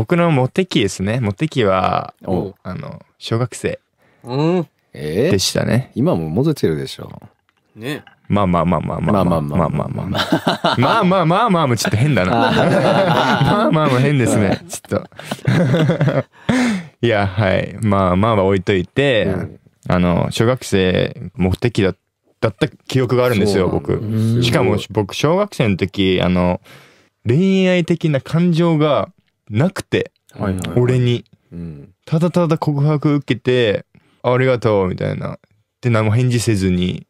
僕のモテ期ですねモテ期はおあの小学生でしたね今も戻ってるでしょねまあまあまあまあまあまあまあまあまあまあまあまあまあまあまあちょっと変だなまあまあまあ変ですねちょっといやはいまあまあは置いといて、うん、あの小学生目的だだった記憶があるんですよ僕しかも僕小学生の時あの恋愛的な感情がなくて、はいはいはい、俺に、うん、ただただ告白受けて「ありがとう」みたいなで何も返事せずに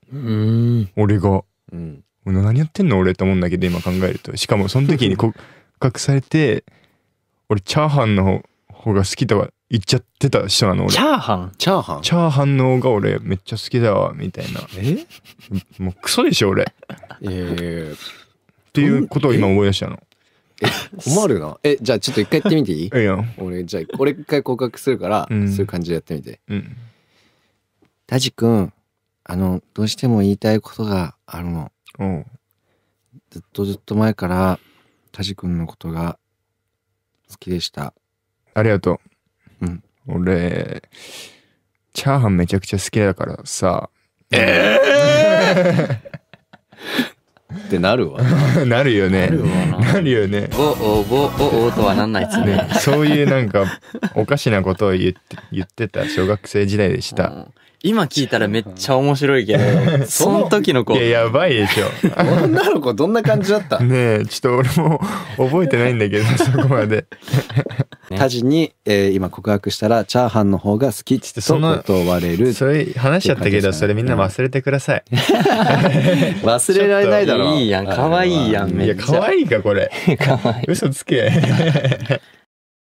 俺が、うん、何やってんの俺と思うんだけど今考えるとしかもその時に 告白されて俺チャーハンの方が好きとか言っちゃってた人なの俺チャーハンチャーハンチャーハンの方が俺めっちゃ好きだわみたいなえもうクソでしょ俺ええっていうことを今思い出したの 困るな。え、じゃあちょっと一回やってみていいいいよ。俺、じゃあ、俺一回告白するから、うん、そういう感じでやってみて。うん。タジ君、あの、どうしても言いたいことがあるの。うん。ずっとずっと前から、タく君のことが好きでした。ありがとう。うん。俺、チャーハンめちゃくちゃ好きだからさ。ええーってなるわ なるよねなるよねおおおおとはなんないですね そういうなんかおかしなことを言って言ってた小学生時代でした、うん今聞いたらめっちゃ面白いけど、その時の子。いや、やばいでしょ。女の子どんな感じだったねえ、ちょっと俺も覚えてないんだけど、そこまで。タジに、えー、今告白したら、チャーハンの方が好きって断れる。それ話しちゃったけど、それみんな忘れてください。忘れられないだろ。いいやん、かわいいやん、めっちゃ。いや、かわいいか、これ。かわいい。嘘つけ。